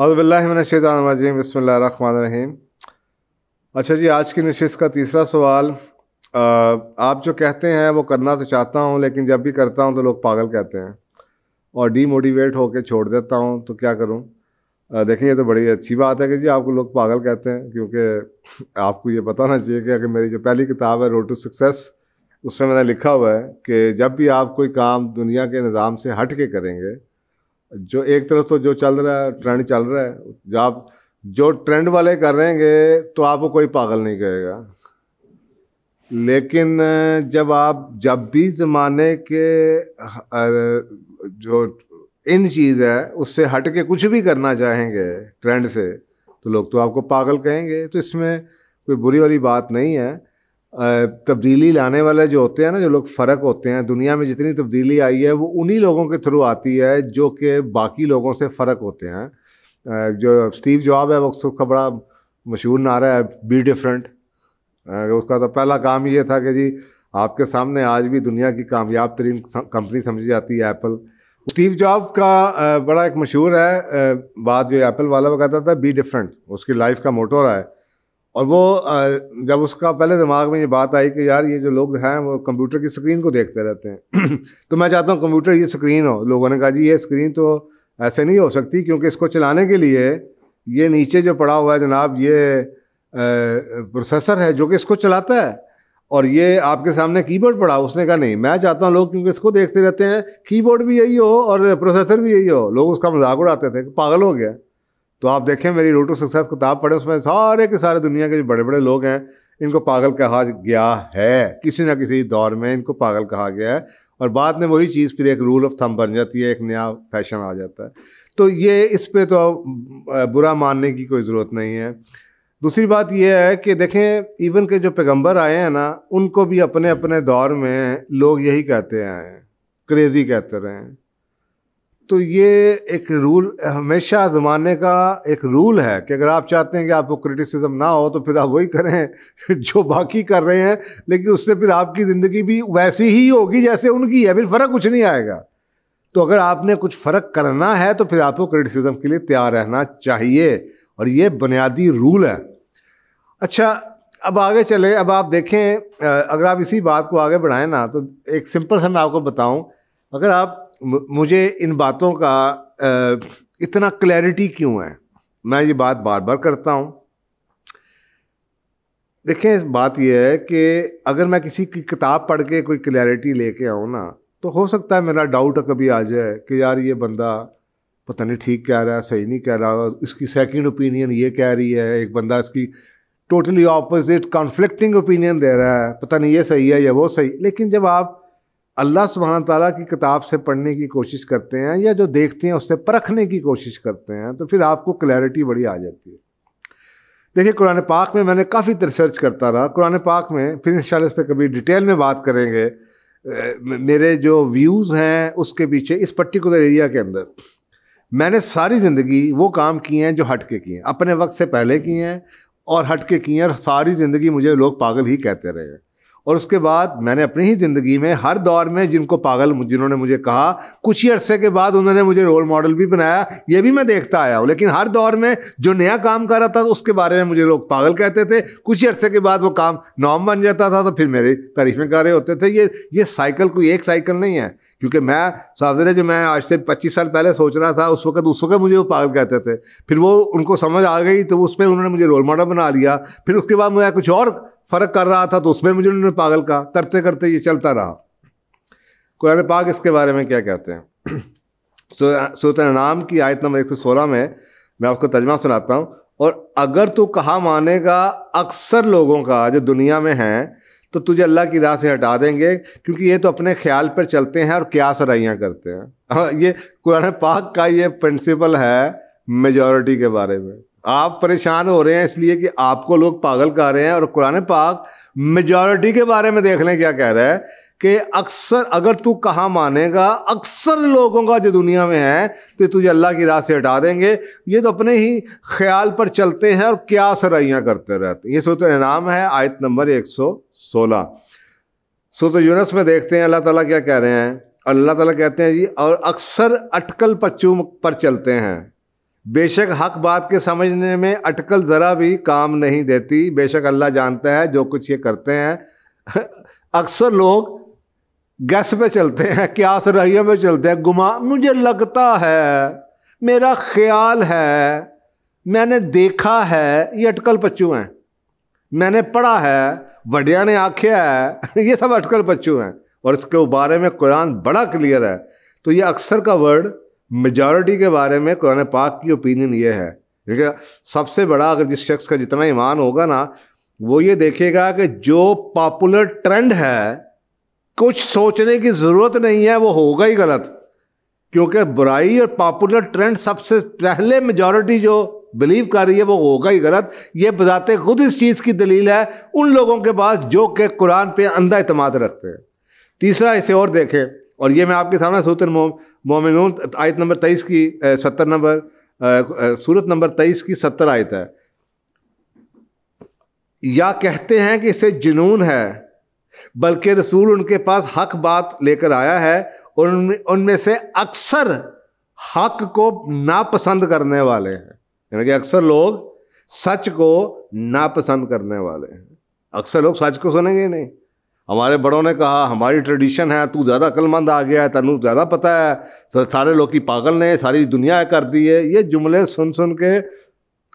बसमिल बसमीम अच्छा जी आज की नशस्त का तीसरा सवाल आप जो कहते हैं वो करना तो चाहता हूँ लेकिन जब भी करता हूँ तो लोग पागल कहते हैं और डीमोटिवेट होकर छोड़ देता हूँ तो क्या करूँ देखें ये तो बड़ी अच्छी बात है कि जी आपको लोग पागल कहते हैं क्योंकि आपको ये पता होना चाहिए कि अगर मेरी जो पहली किताब है रोड टू सक्सेस उसमें मैंने लिखा हुआ है कि जब भी आप कोई काम दुनिया के निज़ाम से हट के करेंगे जो एक तरफ तो जो चल रहा है ट्रेंड चल रहा है जो आप जो ट्रेंड वाले करेंगे तो आपको कोई पागल नहीं कहेगा लेकिन जब आप जब भी ज़माने के जो इन चीज़ है उससे हट के कुछ भी करना चाहेंगे ट्रेंड से तो लोग तो आपको पागल कहेंगे तो इसमें कोई बुरी वाली बात नहीं है तब्दीली लाने वाले जो होते हैं ना जो लोग फ़र्क होते हैं दुनिया में जितनी तब्दीली आई है वो उन्हीं लोगों के थ्रू आती है जो कि बाकी लोगों से फ़र्क होते हैं जो स्टीव जॉब है वो उसका बड़ा मशहूर नारा है बी डिफरेंट उसका तो पहला काम ये था कि जी आपके सामने आज भी दुनिया की कामयाब तरीन कंपनी समझी जाती है एप्पल स्टीव जॉब का बड़ा एक मशहूर है बात जो एप्पल वाला वो कहता था बी डिफरेंट उसकी लाइफ का मोटो रहा है और वो जब उसका पहले दिमाग में ये बात आई कि यार ये जो लोग हैं वो कंप्यूटर की स्क्रीन को देखते रहते हैं तो मैं चाहता हूँ कंप्यूटर ये स्क्रीन हो लोगों ने कहा जी ये स्क्रीन तो ऐसे नहीं हो सकती क्योंकि इसको चलाने के लिए ये नीचे जो पड़ा हुआ है जनाब ये प्रोसेसर है जो कि इसको चलाता है और ये आपके सामने कीबोर्ड पड़ा उसने कहा नहीं मैं चाहता हूँ लोग क्योंकि इसको देखते रहते हैं कीबोर्ड भी यही हो और प्रोसेसर भी यही हो लोग उसका मजाक उड़ाते थे पागल हो गया तो आप देखें मेरी रोटो सक्सेस किताब पढ़े उसमें सारे के सारे दुनिया के जो बड़े बड़े लोग हैं इनको पागल कहा गया है किसी ना किसी दौर में इनको पागल कहा गया है और बाद में वही चीज़ फिर एक रूल ऑफ थम बन जाती है एक नया फैशन आ जाता है तो ये इस पर तो बुरा मानने की कोई ज़रूरत नहीं है दूसरी बात यह है कि देखें इवन के जो पैगंबर आए हैं ना उनको भी अपने अपने दौर में लोग यही कहते आए हैं क्रेज़ी कहते रहे हैं तो ये एक रूल हमेशा ज़माने का एक रूल है कि अगर आप चाहते हैं कि आपको क्रिटिसिज्म ना हो तो फिर आप वही करें जो बाकी कर रहे हैं लेकिन उससे फिर आपकी ज़िंदगी भी वैसी ही होगी जैसे उनकी है फिर फ़र्क कुछ नहीं आएगा तो अगर आपने कुछ फ़र्क करना है तो फिर आपको क्रिटिसिज्म के लिए तैयार रहना चाहिए और ये बुनियादी रूल है अच्छा अब आगे चले अब आप देखें अगर आप इसी बात को आगे बढ़ाएं ना तो एक सिंपल सा मैं आपको बताऊं अगर आप मुझे इन बातों का इतना क्लैरिटी क्यों है मैं ये बात बार बार करता हूँ देखें बात यह है कि अगर मैं किसी की किताब पढ़ के कोई क्लैरिटी लेके आऊँ ना तो हो सकता है मेरा डाउट कभी आ जाए कि यार ये बंदा पता नहीं ठीक कह रहा है सही नहीं कह रहा इसकी सेकंड ओपिनियन ये कह रही है एक बंदा इसकी टोटली ऑपोजिट कॉन्फ्लिक्टिंग ओपिनियन दे रहा है पता नहीं ये सही है या वो सही लेकिन जब आप अल्लाह सुबहाना तला की किताब से पढ़ने की कोशिश करते हैं या जो देखते हैं उससे परखने की कोशिश करते हैं तो फिर आपको क्लैरिटी बड़ी आ जाती है देखिए कुरान पाक में मैंने काफ़ी रिसर्च करता रहा कुरान पाक में फिर इन इस पर कभी डिटेल में बात करेंगे मेरे जो व्यूज़ हैं उसके पीछे इस पर्टिकुलर एरिया के अंदर मैंने सारी ज़िंदगी वो काम किए हैं जो हट के किए हैं अपने वक्त से पहले किए हैं और हट के किए हैं और सारी ज़िंदगी मुझे लोग पागल ही कहते रहे हैं और उसके बाद मैंने अपनी ही ज़िंदगी में हर दौर में जिनको पागल जिन्होंने मुझे कहा कुछ ही अरसे के बाद उन्होंने मुझे रोल मॉडल भी बनाया ये भी मैं देखता आया हूँ लेकिन हर दौर में जो नया काम कर रहा था उसके बारे में मुझे लोग पागल कहते थे कुछ ही अरसे के बाद वो काम नॉम बन जाता था तो फिर मेरी तारीफ़ें कर रहे होते थे ये ये साइकिल कोई एक साइकिल नहीं है क्योंकि मैं साफजरे जो मैं आज से पच्चीस साल पहले सोच रहा था उस वक्त उस वक्त मुझे वो पागल कहते थे फिर वो उनको समझ आ गई तो उसमें उन्होंने मुझे रोल मॉडल बना लिया फिर उसके बाद मैं कुछ और फ़र्क कर रहा था तो उसमें मुझे उन्होंने पागल कहा करते करते ये चलता रहा कुरान पाक इसके बारे में क्या कहते हैं सूरत नाम की आयत नंबर एक सौ सोलह में मैं आपको तर्जमा सुनाता हूँ और अगर तू कहा मानेगा अक्सर लोगों का जो दुनिया में हैं तो तुझे अल्लाह की राह से हटा देंगे क्योंकि ये तो अपने ख्याल पर चलते हैं और क्या सराइयाँ करते हैं हाँ, ये कुरान पाक का ये प्रिंसिपल है मेजॉरिटी के बारे में आप परेशान हो रहे हैं इसलिए कि आपको लोग पागल कह रहे हैं और कुरान पाक मेजॉरिटी के बारे में देख लें क्या कह रहा है कि अक्सर अगर तू कहाँ मानेगा अक्सर लोगों का जो दुनिया में है तो तुझे अल्लाह की राह से हटा देंगे ये तो अपने ही ख्याल पर चलते हैं और क्या सराइयाँ करते रहते ये सोत इनाम है आयत नंबर एक सौ सोलह सोत यूनस में देखते हैं अल्लाह ताला क्या कह रहे हैं अल्लाह ताला कहते हैं जी और अक्सर अटकल पर पर चलते हैं बेशक हक बात के समझने में अटकल ज़रा भी काम नहीं देती बेशक अल्लाह जानता है जो कुछ ये करते हैं अक्सर लोग गैस पे चलते हैं क्या रहिए पे चलते हैं गुमा मुझे लगता है मेरा ख्याल है मैंने देखा है ये अटकल पच्चू हैं मैंने पढ़ा है वडिया ने आख्या है ये सब अटकल पच्चू हैं और इसके बारे में कुरान बड़ा क्लियर है तो ये अक्सर का वर्ड मेजॉरिटी के बारे में कुरान पाक की ओपिनियन ये है ठीक है सबसे बड़ा अगर जिस शख्स का जितना ईमान होगा ना वो ये देखेगा कि जो पॉपुलर ट्रेंड है कुछ सोचने की ज़रूरत नहीं है वो होगा ही गलत क्योंकि बुराई और पॉपुलर ट्रेंड सबसे पहले मेजॉरिटी जो बिलीव कर रही है वो होगा ही गलत ये बताते खुद इस चीज़ की दलील है उन लोगों के पास जो कि कुरान पे अंधा अतमाद रखते हैं तीसरा इसे और देखें और ये मैं आपके सामने सूत्र मोम मोमिन आयत नंबर तेईस की सत्तर नंबर सूरत नंबर तेईस की सत्तर आयत है या कहते हैं कि इसे जुनून है बल्कि रसूल उनके पास हक बात लेकर आया है और उनमें उनमें से अक्सर हक को नापसंद करने वाले हैं यानी कि अक्सर लोग सच को नापसंद करने वाले हैं अक्सर लोग सच को सुनेंगे नहीं हमारे बड़ों ने कहा हमारी ट्रेडिशन है तू ज़्यादा अक्लमंद आ गया है तेन ज़्यादा पता है सारे लोग पागल ने सारी दुनिया कर दी है ये जुमले सुन सुन के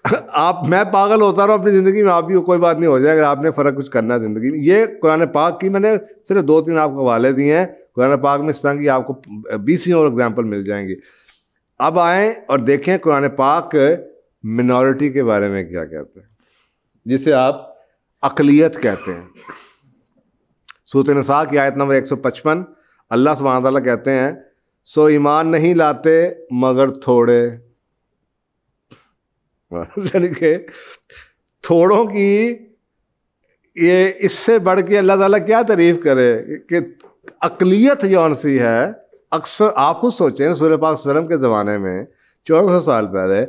आप मैं पागल होता रहा अपनी ज़िंदगी में आप भी कोई बात नहीं हो जाए अगर आपने फ़र्क कुछ करना है ज़िंदगी में ये कुरान पाक की मैंने सिर्फ दो तीन आपको हवाले दिए हैं कुरान पाक में इस तरह की आपको बीस और एग्जाम्पल मिल जाएंगी अब आएँ और देखें कुरान पाक मिनॉरिटी के बारे में क्या कहते हैं जिसे आप अकलीत कहते हैं सूत नसा की आयत नंबर 155 अल्लाह सुबहान तला कहते हैं सो ईमान नहीं लाते मगर थोड़े यानी कि थोड़ों की ये इससे बढ़ के अल्लाह ताला क्या तारीफ़ करे कि अकलीत जौन सी है अक्सर आप खुद सोचें सूर्य पाक वसलम के ज़माने में चौदह साल पहले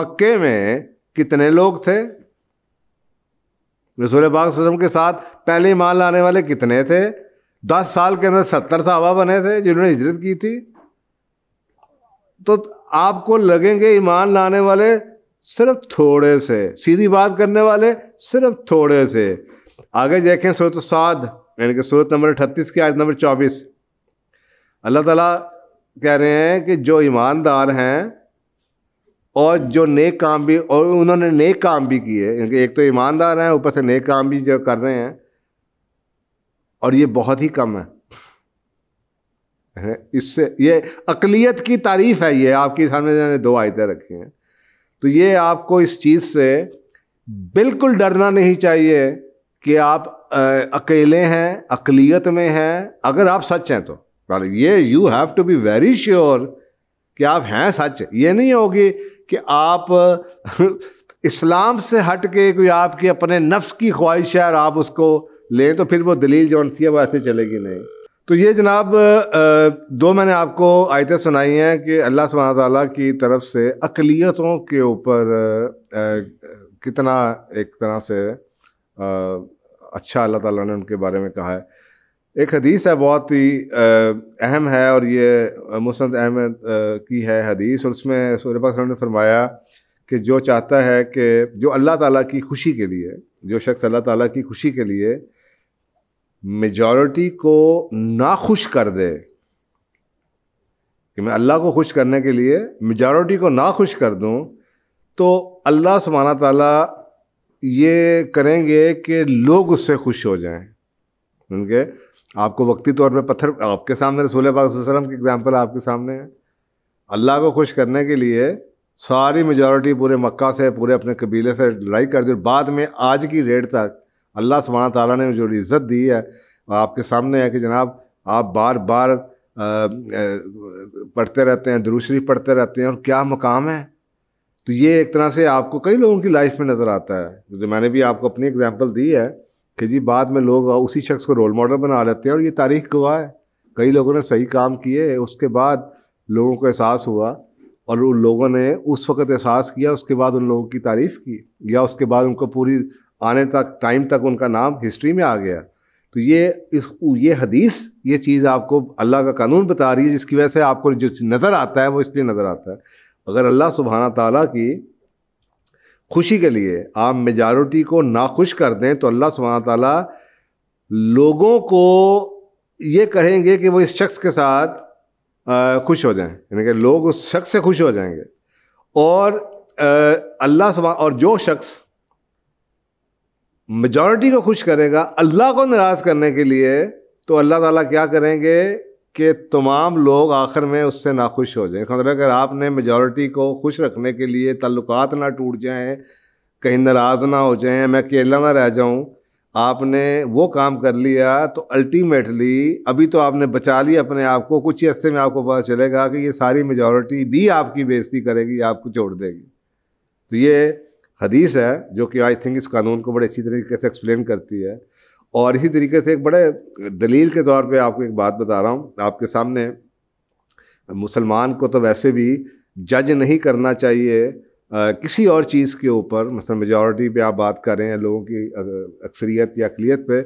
मक्के में कितने लोग थे रसूल पाक वसम के साथ पहले ईमान लाने वाले कितने थे दस साल के अंदर सत्तर साहबा बने थे जिन्होंने हिजरत की थी तो आपको लगेंगे ईमान लाने वाले सिर्फ थोड़े से सीधी बात करने वाले सिर्फ थोड़े से आगे देखें सूरत साध यानी कि सूरत नंबर अठतीस की आज नंबर चौबीस अल्लाह ताला कह रहे हैं कि जो ईमानदार हैं और जो नेक काम भी और उन्होंने नेक काम भी किए एक तो ईमानदार हैं ऊपर से नेक काम भी जो कर रहे हैं और ये बहुत ही कम है इससे ये अकलीत की तारीफ है ये आपके सामने मैंने दो आयतें रखी हैं तो ये आपको इस चीज़ से बिल्कुल डरना नहीं चाहिए कि आप आ, अकेले हैं अकलीत में हैं अगर आप सच हैं तो मतलब ये you have to be very sure कि आप हैं सच ये नहीं होगी कि आप इस्लाम से हट के कोई आपके अपने नफ्स की ख्वाहिश है और आप उसको लें तो फिर वो दलील जो सी है वो ऐसे चलेगी नहीं तो ये जनाब दो मैंने आपको आयतें सुनाई हैं कि अल्लाह सुबह ताली की तरफ से अकलीतों के ऊपर कितना एक तरह से अच्छा अल्लाह ताला ने उनके बारे में कहा है एक हदीस है बहुत ही अहम है और ये मुसनद अहमद की है हदीस और उसमें सूर्य ने फरमाया कि जो चाहता है कि जो अल्लाह ताला की खुशी के लिए जो शख्स अल्लाह ताला की खुशी के लिए मेजॉरिटी को नाखुश कर दे कि मैं अल्लाह को खुश करने के लिए मेजॉरिटी को नाखुश कर दूं तो अल्लाह सुबहाना ताला ये करेंगे कि लोग उससे खुश हो जाएं उनके आपको वक्ती तौर पर पत्थर आपके सामने रसूल पाक की एग्ज़ाम्पल आपके सामने है अल्लाह को खुश करने के लिए सारी मेजॉरिटी पूरे मक्का से पूरे अपने कबीले से लड़ाई कर दी और बाद में आज की डेट तक अल्लाह सुबाना ताला ने जो इज़्ज़त दी है आपके सामने है कि जनाब आप बार बार पढ़ते रहते हैं दुरुशरी पढ़ते रहते हैं और क्या मकाम है तो ये एक तरह से आपको कई लोगों की लाइफ में नज़र आता है जो मैंने भी आपको अपनी एग्ज़ाम्पल दी है कि जी बाद में लोग उसी शख्स को रोल मॉडल बना लेते हैं और ये तारीख गवाह है कई लोगों ने सही काम किए उसके बाद लोगों को एहसास हुआ और उन लोगों ने उस वक़्त एहसास किया उसके बाद उन लोगों की तारीफ़ की या उसके बाद उनको पूरी आने तक टाइम तक उनका नाम हिस्ट्री में आ गया तो ये इस ये हदीस ये चीज़ आपको अल्लाह का कानून बता रही है जिसकी वजह से आपको जो नज़र आता है वो इसलिए नज़र आता है अगर अल्लाह सुबहाना ताली की खुशी के लिए आप मेजॉरिटी को नाखुश कर दें तो अल्लाह सुबह ताला लोगों को ये कहेंगे कि वो इस शख्स के साथ खुश हो जाएं यानी कि लोग उस शख्स से खुश हो जाएंगे और अल्लाह सुबह और जो शख्स मेजॉरिटी को खुश करेगा अल्लाह को नाराज़ करने के लिए तो अल्लाह ताला क्या करेंगे कि तमाम लोग आखिर में उससे नाखुश हो जाए मतलब अगर आपने मेजॉरिटी को खुश रखने के लिए तल्लक ना टूट जाएँ कहीं नाराज़ ना हो जाएँ मैं अकेला ना रह जाऊँ आपने वो काम कर लिया तो अल्टीमेटली अभी तो आपने बचा लिया अपने आप को कुछ ही अरसे में आपको पता चलेगा कि ये सारी मेजॉरिटी भी आपकी बेइज्जती करेगी आपको छोड़ देगी तो ये हदीस है जो कि आई थिंक इस कानून को बड़े अच्छी तरीके से एक्सप्लेन करती है और इसी तरीके से एक बड़े दलील के तौर पे आपको एक बात बता रहा हूँ आपके सामने मुसलमान को तो वैसे भी जज नहीं करना चाहिए आ, किसी और चीज़ के ऊपर मसल मेजॉरिटी पे आप बात कर रहे हैं लोगों की अक्सरियत या अकलीत पे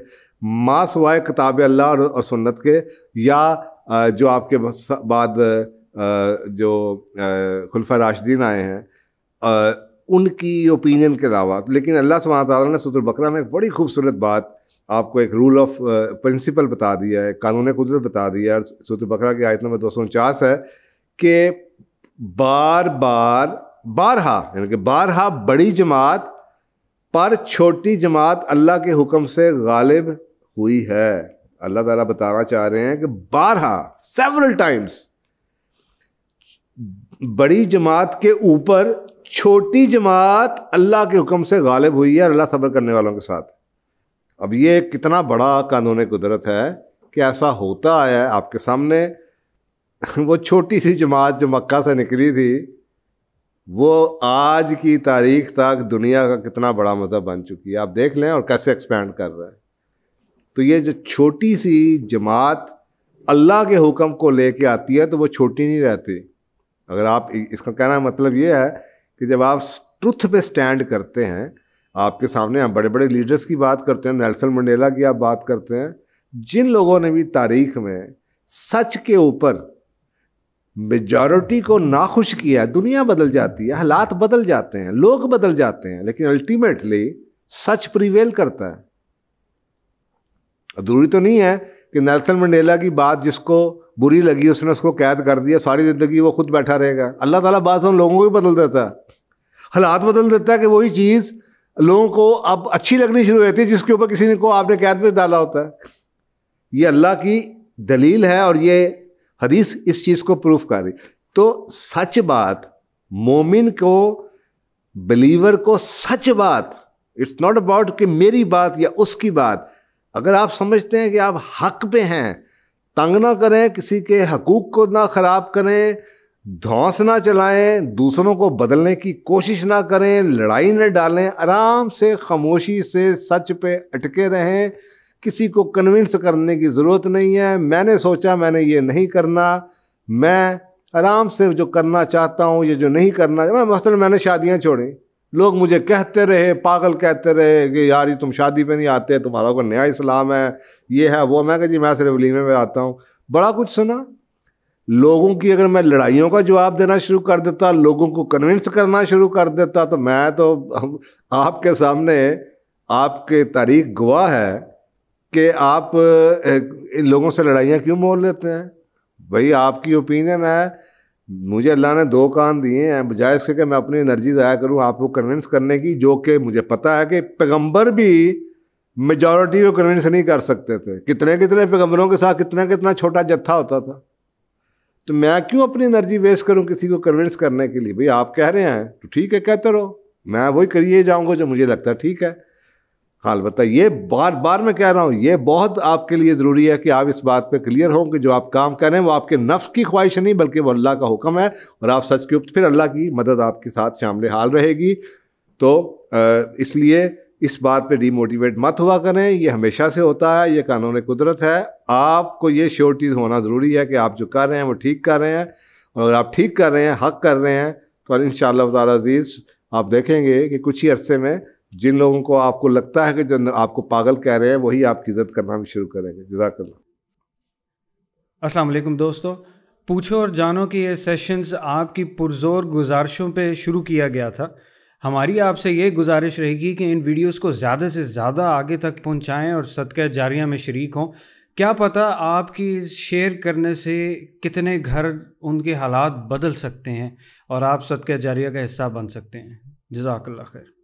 माँ सवाए किताब अल्लाह और, और सुन्नत के या आ, जो आपके बाद आ, जो खुलफा राशदीन आए हैं उनकी ओपिनियन के अलावा लेकिन अल्लाह सुबह तला ने सतुल बकरा में एक बड़ी खूबसूरत बात आपको एक रूल ऑफ प्रिंसिपल बता दिया है कानून कुदरत बता दिया है सूत बकरा की आयत नंबर दो सौ उनचास है कि बार बार बारहा यानी कि बारहा बड़ी जमात पर छोटी जमात अल्लाह के हुक्म से गालिब हुई है अल्लाह ताला बताना चाह रहे हैं कि बारहा सेवरल टाइम्स बड़ी जमात के ऊपर छोटी जमात अल्लाह के हुक्म से गालिब हुई है और अल्लाह सब्र करने वालों के साथ अब ये कितना बड़ा कानून कुदरत है कि ऐसा होता है आपके सामने वो छोटी सी जमात जो मक्का से निकली थी वो आज की तारीख तक दुनिया का कितना बड़ा मज़हब बन चुकी है आप देख लें और कैसे एक्सपेंड कर रहा है तो ये जो छोटी सी जमात अल्लाह के हुक्म को लेके आती है तो वो छोटी नहीं रहती अगर आप इसका कहना मतलब ये है कि जब आप ट्रुथ पे स्टैंड करते हैं आपके सामने हम बड़े बड़े लीडर्स की बात करते हैं नेल्सन मंडेला की आप बात करते हैं जिन लोगों ने भी तारीख में सच के ऊपर मेजॉरिटी को नाखुश किया दुनिया बदल जाती है हालात बदल जाते हैं लोग बदल जाते हैं लेकिन अल्टीमेटली सच प्रिवेल करता है जरूरी तो नहीं है कि नेल्सन मंडेला की बात जिसको बुरी लगी उसने उसको कैद कर दिया सारी ज़िंदगी वो खुद बैठा रहेगा अल्लाह ताला बात उन लोगों को भी बदल देता है हालात बदल देता है कि वही चीज़ लोगों को अब अच्छी लगनी शुरू होती है जिसके ऊपर किसी ने को आपने कैद में डाला होता है ये अल्लाह की दलील है और ये हदीस इस चीज़ को प्रूफ कर रही तो सच बात मोमिन को बिलीवर को सच बात इट्स नॉट अबाउट कि मेरी बात या उसकी बात अगर आप समझते हैं कि आप हक पे हैं तंग ना करें किसी के हकूक़ को ना ख़राब करें धौस ना चलाएं दूसरों को बदलने की कोशिश ना करें लड़ाई न डालें आराम से खामोशी से सच पे अटके रहें किसी को कन्विंस करने की ज़रूरत नहीं है मैंने सोचा मैंने ये नहीं करना मैं आराम से जो करना चाहता हूँ ये जो नहीं करना मैं मसल मैंने शादियाँ छोड़ी लोग मुझे कहते रहे पागल कहते रहे कि यार ये तुम शादी पे नहीं आते तुम्हारा कोई नया इस्लाम है ये है वो मैं कह जी मैं सिर्फ लीमे में आता हूँ बड़ा कुछ सुना लोगों की अगर मैं लड़ाइयों का जवाब देना शुरू कर देता लोगों को कन्विंस करना शुरू कर देता तो मैं तो आपके सामने आपके तारीख गवाह है कि आप इन लोगों से लड़ाइयाँ क्यों मोल लेते हैं भाई आपकी ओपिनियन है मुझे अल्लाह ने दो कान दिए हैं बजाय इसके कि मैं अपनी एनर्जी ज़ाया करूँ आपको कन्विंस करने की जो कि मुझे पता है कि पैगंबर भी मेजॉरिटी को कन्विंस नहीं कर सकते थे कितने कितने पैगंबरों के साथ कितना कितना छोटा जत्था होता था तो मैं क्यों अपनी एनर्जी वेस्ट करूं किसी को कन्विंस करने के लिए भाई आप कह रहे हैं तो ठीक है कहते रहो मैं वही करिए जाऊंगा जो मुझे लगता है ठीक है हाँ बता ये बार बार मैं कह रहा हूँ ये बहुत आपके लिए ज़रूरी है कि आप इस बात पे क्लियर हों कि जो आप काम कर रहे हैं वो आपके नफ्स की ख्वाहिश नहीं बल्कि वो अल्लाह का हुक्म है और आप सच के उप फिर अल्लाह की मदद आपके साथ शामिल हाल रहेगी तो इसलिए इस बात पे डीमोटिवेट मत हुआ करें ये हमेशा से होता है ये कानून कुदरत है आपको ये श्योरिटी होना ज़रूरी है कि आप जो कर रहे हैं वो ठीक कर रहे हैं और अगर आप ठीक कर रहे हैं हक कर रहे हैं तो इन शज़ीज़ आप देखेंगे कि कुछ ही अरसे में जिन लोगों को आपको लगता है कि जो आपको पागल कह रहे हैं वही आपकी इज़्ज़त करना भी शुरू करेंगे जजाक असलम दोस्तों पूछो और जानो कि ये सेशंस आपकी पुरजोर गुजारिशों पे शुरू किया गया था हमारी आपसे ये गुजारिश रहेगी कि इन वीडियोस को ज़्यादा से ज़्यादा आगे तक पहुंचाएं और सदक़ जारिया में शरीक हों क्या पता आपकी शेयर करने से कितने घर उनके हालात बदल सकते हैं और आप सदक जारिया का हिस्सा बन सकते हैं जजाकल्ला खैर